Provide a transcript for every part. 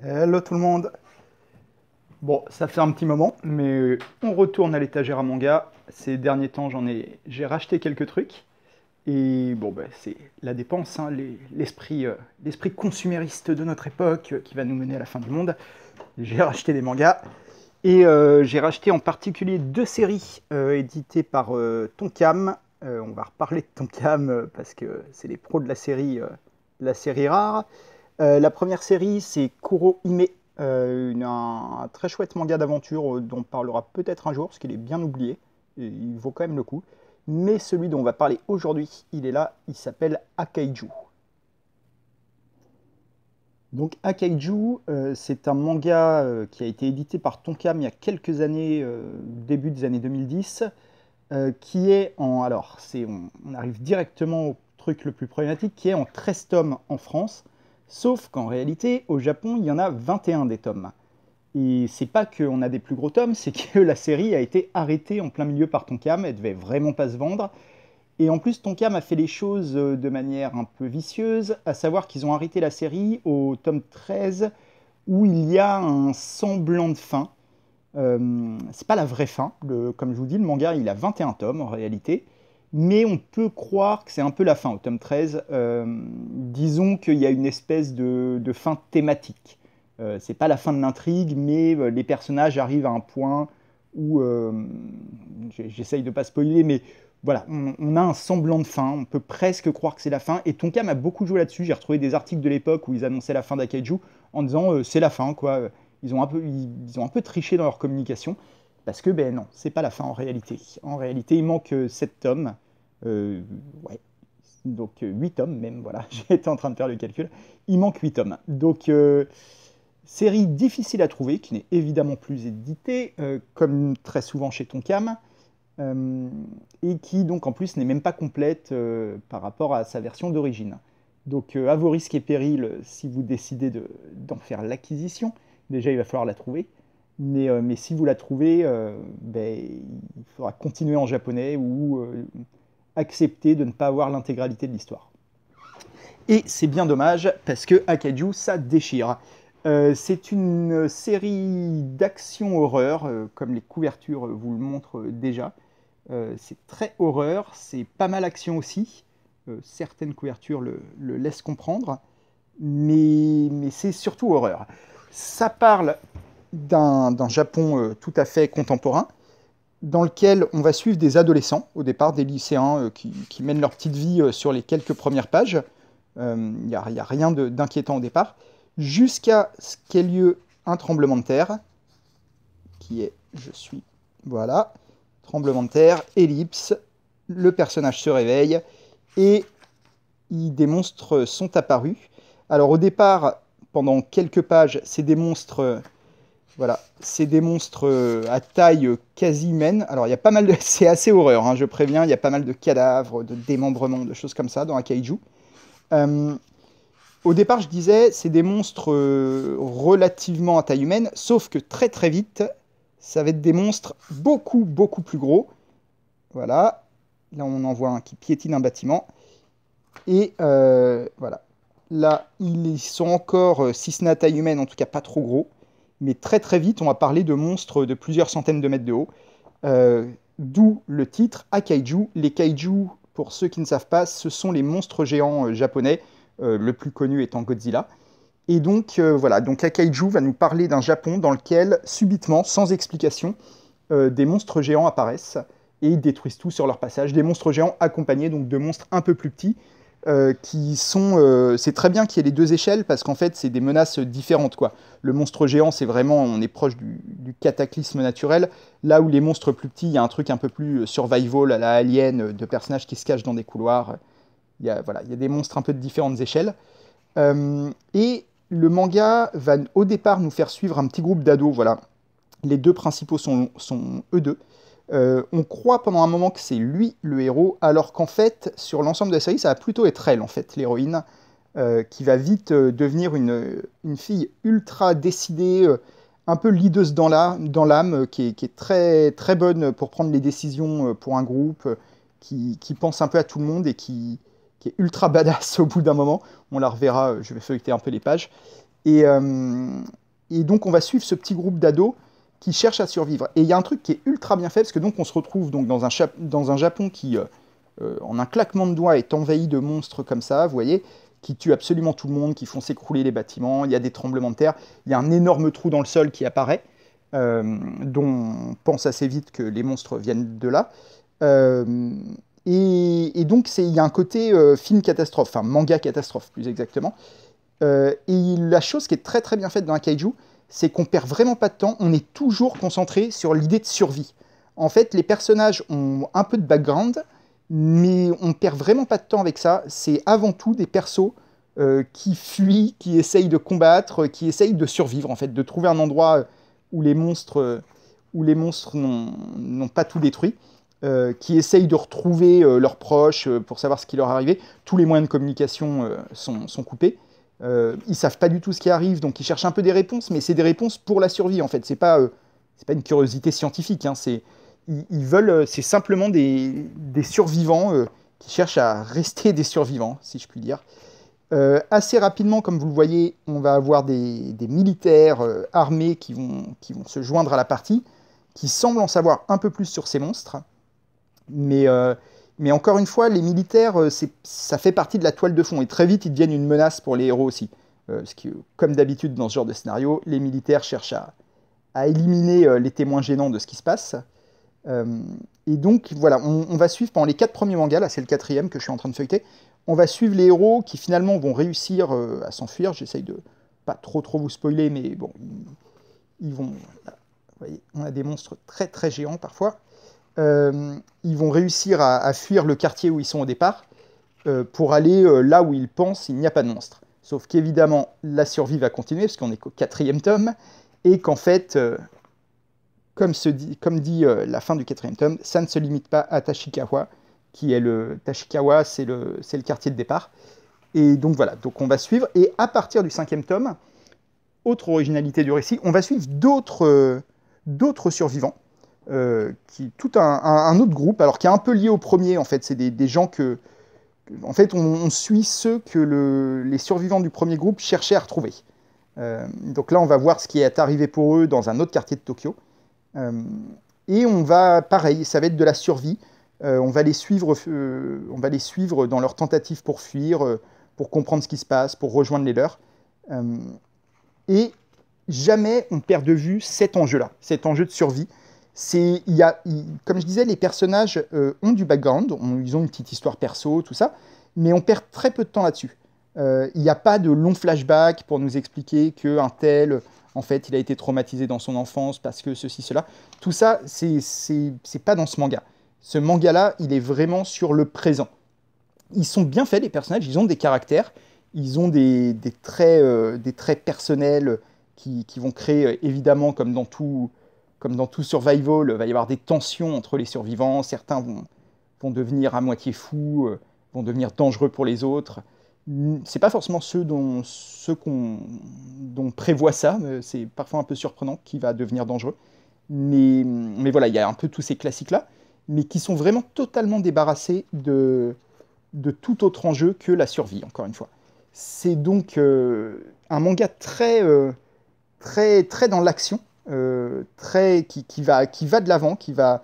Hello tout le monde Bon, ça fait un petit moment, mais euh, on retourne à l'étagère à manga. Ces derniers temps, j'en ai, j'ai racheté quelques trucs. Et bon, ben, c'est la dépense, hein, l'esprit, euh, l'esprit consumériste de notre époque euh, qui va nous mener à la fin du monde. J'ai racheté des mangas. Et j'ai racheté en particulier deux séries éditées par Tonkam. on va reparler de Tonkam parce que c'est les pros de la série, de la série rare. Euh, la première série, c'est Kuro Hime, euh, un, très chouette manga d'aventure euh, dont on parlera peut-être un jour, parce qu'il est bien oublié. il vaut quand même le coup. Mais celui dont on va parler aujourd'hui, il est là, il s'appelle Akaiju. Donc Akaiju, c'est un manga qui a été édité par Tonkam il y a quelques années, début des années 2010, qui est en... Alors, on, on, arrive directement au truc le plus problématique, qui est en 13 tomes en France, Sauf qu'en réalité, au Japon, il y en a 21 des tomes. Et c'est pas qu'on a des plus gros tomes, c'est que la série a été arrêtée en plein milieu par Tonkam, elle devait vraiment pas se vendre. Et en plus, Tonkam a fait les choses euh, de manière un peu vicieuse, à savoir qu'ils ont arrêté la série au tome 13, où il y a un semblant de fin. Euh, c'est pas la vraie fin, comme je vous dis, le manga il a 21 tomes en réalité mais on peut croire que c'est un peu la fin au tome 13. Euh, disons qu'il y a une espèce de, fin thématique. Euh, c'est pas la fin de l'intrigue, mais euh, les personnages arrivent à un point où, euh, j'essaye de pas spoiler, mais voilà, on, a un semblant de fin, on peut presque croire que c'est la fin, et Tonka m'a beaucoup joué là-dessus, j'ai retrouvé des articles de l'époque où ils annonçaient la fin d'Akaiju en disant c'est la fin, quoi. Ils ont, un peu, ils ont un peu triché dans leur communication, parce que, ben non, c'est pas la fin en réalité. En réalité, il manque 7 euh, tomes. Euh, ouais. Donc 8 euh, tomes même, voilà, j'étais en train de faire le calcul. Il manque 8 tomes. Donc, série difficile à trouver, qui n'est évidemment plus éditée, comme très souvent chez Tonkam, et qui donc en plus n'est même pas complète par rapport à sa version d'origine. Donc à vos risques et périls, si vous décidez d'en faire l'acquisition, déjà il va falloir la trouver. Euh, mais, si vous la trouvez, euh, ben, il faudra continuer en japonais ou euh, accepter de ne pas avoir l'intégralité de l'histoire. Et c'est bien dommage parce que Akaju, ça déchire. c'est une série d'action horreur, comme les couvertures vous le montrent déjà. c'est très horreur, c'est pas mal action aussi. certaines couvertures le, laissent comprendre, mais, mais c'est surtout horreur. Ça parle d'un Japon euh, tout à fait contemporain, dans lequel on va suivre des adolescents, au départ des lycéens euh, qui, mènent leur petite vie euh, sur les quelques premières pages. Il n'y a, rien d'inquiétant au départ, jusqu'à ce qu'ait lieu un tremblement de terre, qui est, je suis, voilà, tremblement de terre, ellipse, le personnage se réveille, et des monstres sont apparus. Alors au départ, pendant quelques pages, c'est des monstres voilà, c'est des monstres euh, à taille quasi humaine. Alors, il y a pas mal de. C'est assez horreur, hein, je préviens. Il y a pas mal de cadavres, de démembrements, de choses comme ça dans un kaiju. Euh, au départ, je disais, c'est des monstres euh, relativement à taille humaine, sauf que très très vite, ça va être des monstres beaucoup beaucoup plus gros. Voilà, là on en voit un qui piétine un bâtiment. Et voilà, là ils sont encore, si ce n'est à taille humaine, en tout cas pas trop gros mais très très vite, on va parler de monstres de plusieurs centaines de mètres de haut. Euh, d'où le titre Akaiju. Les kaiju, pour ceux qui ne savent pas, ce sont les monstres géants euh, japonais, euh, le plus connu étant Godzilla. Et donc voilà, donc Akaiju va nous parler d'un Japon dans lequel, subitement, sans explication, des monstres géants apparaissent et ils détruisent tout sur leur passage. Des monstres géants accompagnés donc de monstres un peu plus petits, euh, qui sont. Euh, c'est très bien qu'il y ait les deux échelles parce qu'en fait, c'est des menaces différentes. Quoi. Le monstre géant, c'est vraiment. On est proche du, cataclysme naturel. Là où les monstres plus petits, il y a un truc un peu plus euh, survival à la alien, de personnages qui se cachent dans des couloirs. Il y a, voilà, il y a des monstres un peu de différentes échelles. et le manga va au départ nous faire suivre un petit groupe d'ados. Voilà. Les deux principaux sont, sont eux deux. Euh, on croit pendant un moment que c'est lui le héros, alors qu'en fait, sur l'ensemble de la série, ça va plutôt être elle, en fait, l'héroïne, euh, qui va vite euh, devenir une, fille ultra décidée, un peu leaduse dans l'âme, dans l'âme qui, est, très, très bonne pour prendre les décisions pour un groupe, qui, pense un peu à tout le monde et qui, qui est ultra badass au bout d'un moment. On la reverra, je vais feuilleter un peu les pages. Et, et donc, on va suivre ce petit groupe d'ados qui cherchent à survivre. Et il y a un truc qui est ultra bien fait, parce que donc on se retrouve donc dans un, dans un Japon qui, euh, euh, en un claquement de doigts, est envahi de monstres comme ça, vous voyez, qui tuent absolument tout le monde, qui font s'écrouler les bâtiments, il y a des tremblements de terre, il y a un énorme trou dans le sol qui apparaît, euh, dont on pense assez vite que les monstres viennent de là. et, et, donc il y a un côté film catastrophe, enfin manga catastrophe plus exactement. et la chose qui est très très bien faite dans un kaiju, c'est qu'on perd vraiment pas de temps, on est toujours concentré sur l'idée de survie. En fait, les personnages ont un peu de background, mais on perd vraiment pas de temps avec ça. C'est avant tout des persos euh, qui fuient, qui essayent de combattre, qui essayent de survivre, en fait, de trouver un endroit où les monstres, où les monstres n'ont pas tout détruit. Euh, qui essayent de retrouver euh, leurs proches pour savoir ce qui leur est arrivé. Tous les moyens de communication sont, coupés. Euh, ils savent pas du tout ce qui arrive, donc ils cherchent un peu des réponses, mais c'est des réponses pour la survie en fait. C'est pas, euh, c'est pas une curiosité scientifique. Hein, c'est, ils, veulent, euh, c'est simplement des, des survivants euh, qui cherchent à rester des survivants, si je puis dire. assez rapidement, comme vous le voyez, on va avoir des, des militaires armés qui vont, qui vont se joindre à la partie, qui semblent en savoir un peu plus sur ces monstres, mais mais encore une fois, les militaires, euh, ça fait partie de la toile de fond. Et très vite, ils deviennent une menace pour les héros aussi. Euh, ce qui, comme d'habitude dans ce genre de scénario, les militaires cherchent à, éliminer euh, les témoins gênants de ce qui se passe. et donc, voilà, on, va suivre pendant les quatre premiers mangas, là c'est le quatrième que je suis en train de feuilleter, on va suivre les héros qui finalement vont réussir à s'enfuir. J'essaye de pas trop trop vous spoiler, mais bon, ils, vont... Vous voyez, on a des monstres très très géants parfois. Euh, ils vont réussir à, fuir le quartier où ils sont au départ euh, pour aller euh, là où ils pensent il n'y a pas de monstre. Sauf qu'évidemment, la survie va continuer, parce qu'on est qu'au quatrième tome, et qu'en fait, comme, se dit, comme dit la fin du quatrième tome, ça ne se limite pas à Tashikawa, qui est le... Tashikawa, c'est le, le quartier de départ. Et donc voilà, donc on va suivre, et à partir du cinquième tome, autre originalité du récit, on va suivre d'autres, d'autres survivants, euh, qui tout un, autre groupe, alors qui est un peu lié au premier, en fait, c'est des, gens que... En fait, on, suit ceux que les survivants du premier groupe cherchaient à retrouver. Euh, donc là, on va voir ce qui est arrivé pour eux dans un autre quartier de Tokyo. Euh, et on va, pareil, ça va être de la survie. on, va les suivre, on va les suivre dans leur tentative pour fuir, pour comprendre ce qui se passe, pour rejoindre les leurs. et jamais on perd de vue cet enjeu-là, cet enjeu de survie c'est, il comme je disais, les personnages euh, ont du background, ils ont une petite histoire perso, tout ça, mais on perd très peu de temps là-dessus. Euh, il n'y a pas de long flashback pour nous expliquer qu'un tel, en fait, il a été traumatisé dans son enfance parce que ceci, cela. Tout ça, c'est, c'est, pas dans ce manga. Ce manga-là, il est vraiment sur le présent. Ils sont bien faits, les personnages, ils ont des caractères, ils ont des, traits, euh, des traits personnels qui, vont créer, évidemment, comme dans tout comme dans tout survival, il va y avoir des tensions entre les survivants. Certains vont, devenir à moitié fous, euh, vont devenir dangereux pour les autres. C'est pas forcément ceux dont, on qu'on, prévoit ça, c'est parfois un peu surprenant qui va devenir dangereux. Mais, mais voilà, il y a un peu tous ces classiques-là, mais qui sont vraiment totalement débarrassés de, de tout autre enjeu que la survie, encore une fois. C'est donc euh, un manga très, euh, très, très dans l'action, euh, très, qui, va, qui va de l'avant, qui va,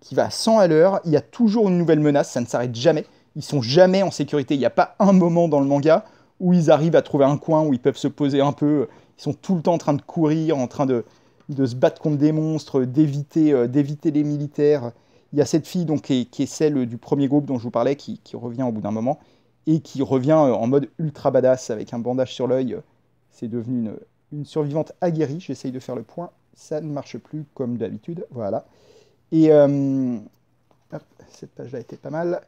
qui va 100 à l'heure. Il y a toujours une nouvelle menace, ça ne s'arrête jamais. Ils sont jamais en sécurité. Il n'y a pas un moment dans le manga où ils arrivent à trouver un coin où ils peuvent se poser un peu. Ils sont tout le temps en train de courir, en train de, de se battre contre des monstres, d'éviter euh, d'éviter les militaires. Il y a cette fille donc, qui, est, celle du premier groupe dont je vous parlais, qui, revient au bout d'un moment, et qui revient euh, en mode ultra badass, avec un bandage sur l'œil. C'est devenu une survivante aguerrie, j'essaye de faire le point ça ne marche plus comme d'habitude. Voilà. Et euh, cette page-là était pas mal.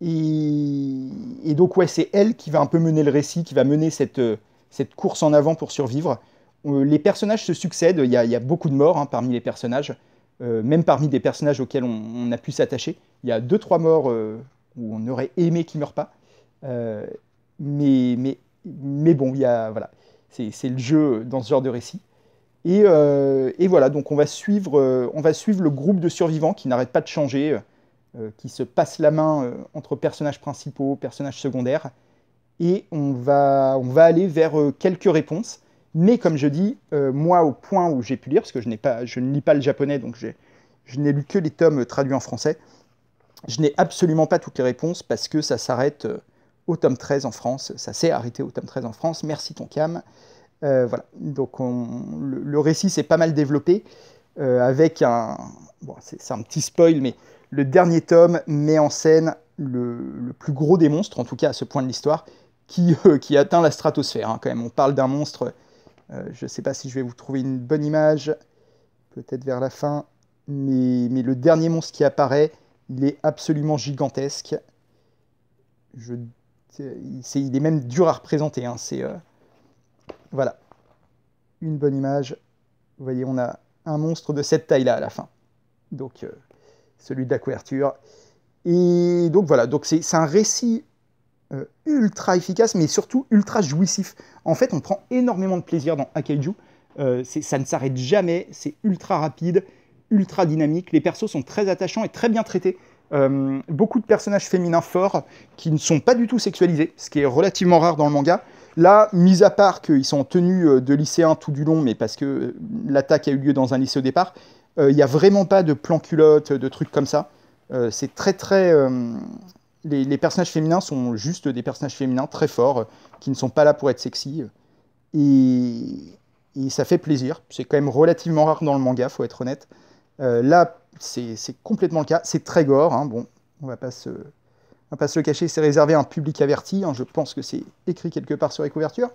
Et, donc, ouais, c'est elle qui va un peu mener le récit, qui va mener cette, euh, cette course en avant pour survivre. Euh, les personnages se succèdent, il y a, beaucoup de morts hein, parmi les personnages, même parmi des personnages auxquels on, a pu s'attacher. Il y a deux, trois morts où on aurait aimé qu'ils ne meurent pas. mais, mais, mais bon, il y a, voilà, c'est le jeu dans ce genre de récit. Euh, et, voilà, donc on va, suivre, euh, on va suivre le groupe de survivants qui n'arrête pas de changer, euh, qui se passe la main entre personnages principaux, personnages secondaires. Et on va, on va aller vers quelques réponses. Mais comme je dis, moi, au point où j'ai pu lire, parce que je, pas, je ne lis pas le japonais, donc je n'ai lu que les tomes traduits en français, je n'ai absolument pas toutes les réponses parce que ça s'arrête au tome 13 en France. Ça s'est arrêté au tome 13 en France. Merci, ton cam euh, voilà, donc le, récit s'est pas mal développé euh, avec un. Bon, c'est un petit spoil, mais le dernier tome met en scène le, plus gros des monstres, en tout cas à ce point de l'histoire, qui, euh, atteint la stratosphère. Hein, quand même, on parle d'un monstre. je ne sais pas si je vais vous trouver une bonne image, peut-être vers la fin, mais, le dernier monstre qui apparaît, il est absolument gigantesque. Je, il est même dur à représenter. Hein, c'est voilà. Une bonne image. Vous voyez, on a un monstre de cette taille-là à la fin. Donc, euh, celui de la couverture. Et donc, voilà. Donc, c'est un récit euh, ultra efficace, mais surtout ultra jouissif. En fait, on prend énormément de plaisir dans Akaiju. Euh, ça ne s'arrête jamais. C'est ultra rapide, ultra dynamique. Les persos sont très attachants et très bien traités. beaucoup de personnages féminins forts qui ne sont pas du tout sexualisés, ce qui est relativement rare dans le manga. Là, mis à part qu'ils sont tenus euh, de lycéens tout du long, mais parce que euh, l'attaque a eu lieu dans un lycée au départ, euh, il n'y a vraiment pas de plan culotte, de trucs comme ça. c'est très très... Les, personnages féminins sont juste des personnages féminins très forts, qui ne sont pas là pour être sexy. Et, ça fait plaisir. C'est quand même relativement rare dans le manga, faut être honnête. là, c'est complètement le cas. C'est très gore. Hein. Bon, on va pas se, on passe le cacher, c'est réservé à un public averti. Hein, je pense que c'est écrit quelque part sur les couvertures.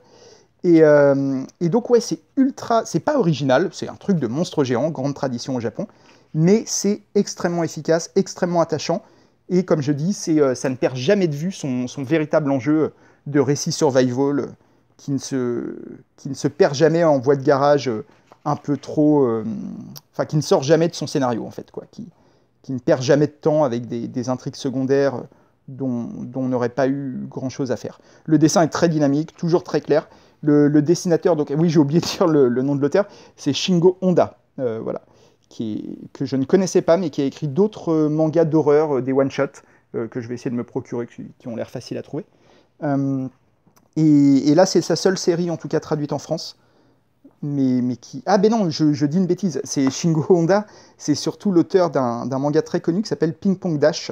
Euh, et, donc, ouais, c'est ultra. C'est pas original, c'est un truc de monstre géant, grande tradition au Japon. Mais c'est extrêmement efficace, extrêmement attachant. Et comme je dis, euh, ça ne perd jamais de vue son, véritable enjeu de récit survival euh, qui ne, se, qui ne se perd jamais en voie de garage un peu trop. enfin, qui ne sort jamais de son scénario, en fait, quoi. Qui, ne perd jamais de temps avec des intrigues secondaires dont, on n'aurait pas eu grand-chose à faire. Le dessin est très dynamique, toujours très clair. Le, dessinateur, donc oui j'ai oublié de dire le, nom de l'auteur, c'est Shingo Honda, euh, voilà, que je ne connaissais pas, mais qui a écrit d'autres mangas d'horreur, euh, des one-shots, euh, que je vais essayer de me procurer, qui, ont l'air faciles à trouver. Et, là c'est sa seule série, en tout cas traduite en France. Mais, qui... Ah ben non, je, je dis une bêtise, c'est Shingo Honda, c'est surtout l'auteur d'un manga très connu qui s'appelle Ping Pong Dash,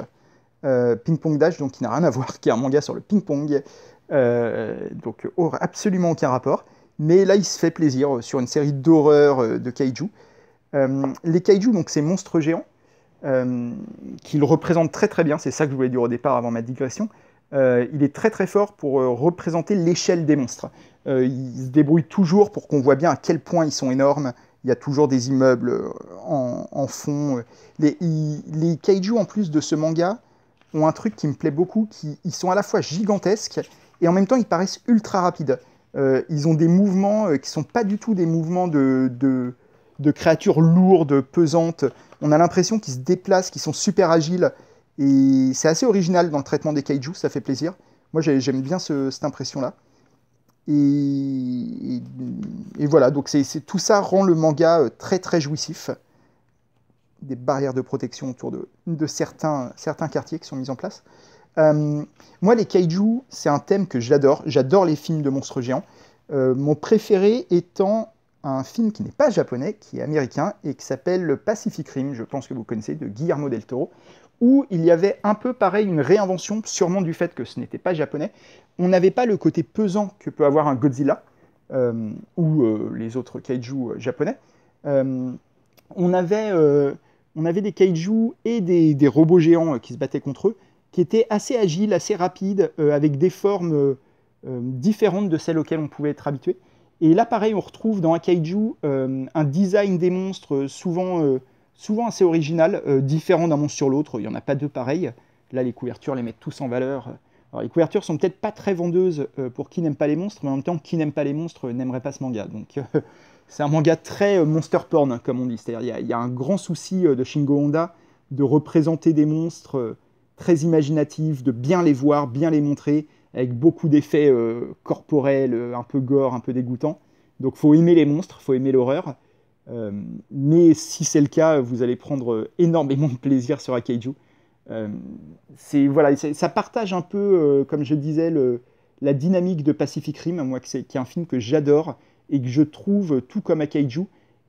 euh, Ping-Pong Dash, donc il n'a rien à voir, qui est un manga sur le ping-pong, euh, donc aura absolument aucun rapport. Mais là, il se fait plaisir euh, sur une série d'horreurs de kaiju. les kaiju, donc ces monstres géants, qu'il représente très très bien, c'est ça que je voulais dire au départ avant ma digression, il est très très fort pour représenter l'échelle des monstres. il se débrouille toujours pour qu'on voit bien à quel point ils sont énormes. Il y a toujours des immeubles en, fond. Les, kaijus les kaiju, en plus de ce manga, ont un truc qui me plaît beaucoup, qui, ils sont à la fois gigantesques et en même temps ils paraissent ultra rapides. Euh, ils ont des mouvements qui euh, qui sont pas du tout des mouvements de, de, créatures lourdes, pesantes. On a l'impression qu'ils se déplacent, qu'ils sont super agiles. Et c'est assez original dans le traitement des kaijus, ça fait plaisir. Moi j'aime bien cette impression-là. Et, voilà, donc c'est tout ça rend le manga euh, très très jouissif des barrières de protection autour de, de certains, certains, quartiers qui sont mis en place. Euh, moi, les kaiju, c'est un thème que j'adore. J'adore les films de monstres géants. Euh, mon préféré étant un film qui n'est pas japonais, qui est américain et qui s'appelle le Pacific Rim, je pense que vous connaissez, de Guillermo del Toro, où il y avait un peu pareil une réinvention, sûrement du fait que ce n'était pas japonais. On n'avait pas le côté pesant que peut avoir un Godzilla euh, ou les autres kaiju japonais. on avait on avait des kaiju et des, robots géants euh, qui se battaient contre eux, qui étaient assez agiles, assez rapides, euh, avec des formes euh, différentes de celles auxquelles on pouvait être habitué. Et là, pareil, on retrouve dans un kaiju un design des monstres souvent, assez original, différent d'un monstre sur l'autre. Il n'y en a pas deux pareils. Là, les couvertures les mettent tous en valeur. les couvertures sont peut-être pas très vendeuses pour qui n'aime pas les monstres, mais en même temps, qui n'aime pas les monstres n'aimerait pas ce manga. Donc, c'est un manga très euh, monster porn, comme on dit. C'est-à-dire il y, a un grand souci euh, de Shingo Honda de représenter des monstres euh, très imaginatifs, de bien les voir, bien les montrer, avec beaucoup d'effets corporels, un peu gore, un peu dégoûtant. Donc faut aimer les monstres, faut aimer l'horreur. mais si c'est le cas, vous allez prendre énormément de plaisir sur Akaiju. voilà, ça partage un peu, comme je disais, la dynamique de Pacific Rim, moi, qui est un film que j'adore et que je trouve, tout comme à Kaiju,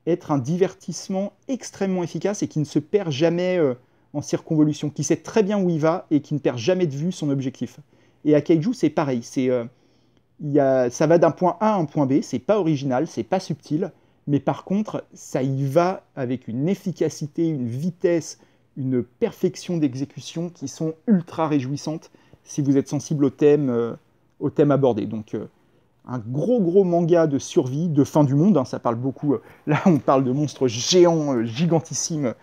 être un divertissement extrêmement efficace et qui ne se perd jamais euh, en circonvolution, qui sait très bien où il va et qui ne perd jamais de vue son objectif. Et à Kaiju, c'est pareil, c'est, euh, ça va d'un point A à un point B, c'est pas original, c'est pas subtil, mais par contre, ça y va avec une efficacité, une vitesse, une perfection d'exécution qui sont ultra réjouissantes si vous êtes sensible au thème, euh, au thème abordé. Donc un gros gros manga de survie, de fin du monde. Hein, ça parle beaucoup. Euh, là, on parle de monstres géants, euh, gigantissimes,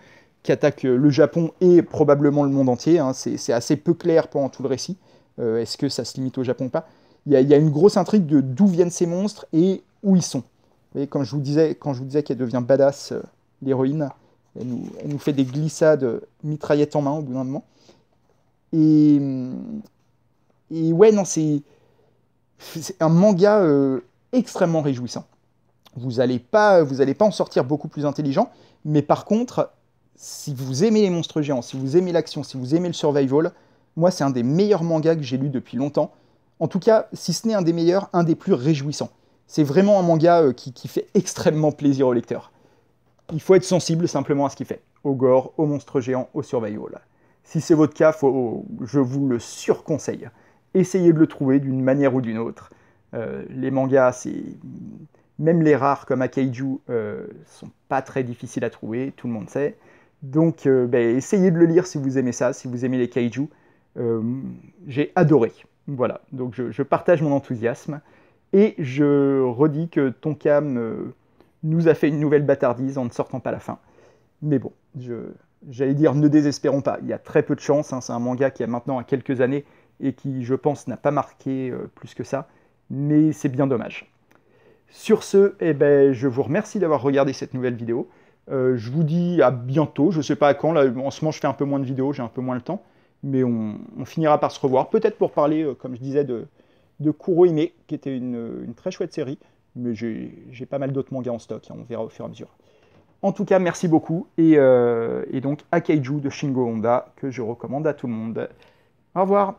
qui attaquent euh, le Japon et probablement le monde entier. Hein. c'est assez peu clair pendant tout le récit. Est-ce que ça se limite au Japon ou pas Il y, y, a une grosse intrigue de d'où viennent ces monstres et où ils sont. voyez, comme je vous disais, quand je vous disais qu'elle devient badass, l'héroïne, elle, elle nous, fait des glissades mitraillette en main au bout d'un moment. Et, hum, et ouais, non, c'est c'est un manga euh, extrêmement réjouissant. Vous n'allez pas, vous allez pas en sortir beaucoup plus intelligent, mais par contre, si vous aimez les monstres géants, si vous aimez l'action, si vous aimez le survival, moi c'est un des meilleurs mangas que j'ai lu depuis longtemps. En tout cas, si ce n'est un des meilleurs, un des plus réjouissants. C'est vraiment un manga euh, qui, fait extrêmement plaisir au lecteur. Il faut être sensible simplement à ce qu'il fait, au gore, au monstre géant, au survival. Si c'est votre cas, faut, je vous le surconseille essayez de le trouver d'une manière ou d'une autre. Euh, les mangas, c'est même les rares comme Akaiju, euh, sont pas très difficiles à trouver, tout le monde sait. Donc, euh, ben, essayez de le lire si vous aimez ça, si vous aimez les kaiju. Euh, j'ai adoré. Voilà, donc je, partage mon enthousiasme. Et je redis que Tonkam nous a fait une nouvelle bâtardise en ne sortant pas la fin. Mais bon, j'allais dire ne désespérons pas. Il y a très peu de chance. Hein. c'est un manga qui a maintenant quelques années et qui, je pense, n'a pas marqué euh, plus que ça, mais c'est bien dommage. Sur ce, eh ben, je vous remercie d'avoir regardé cette nouvelle vidéo. Euh, je vous dis à bientôt, je ne sais pas à quand, là, en ce moment je fais un peu moins de vidéos, j'ai un peu moins le temps, mais on, finira par se revoir, peut-être pour parler, euh, comme je disais, de, de Kurohime, qui était une, très chouette série, mais j'ai pas mal d'autres mangas en stock, hein, on verra au fur et à mesure. En tout cas, merci beaucoup, et, et donc Akaiju de Shingo Honda, que je recommande à tout le monde. Au revoir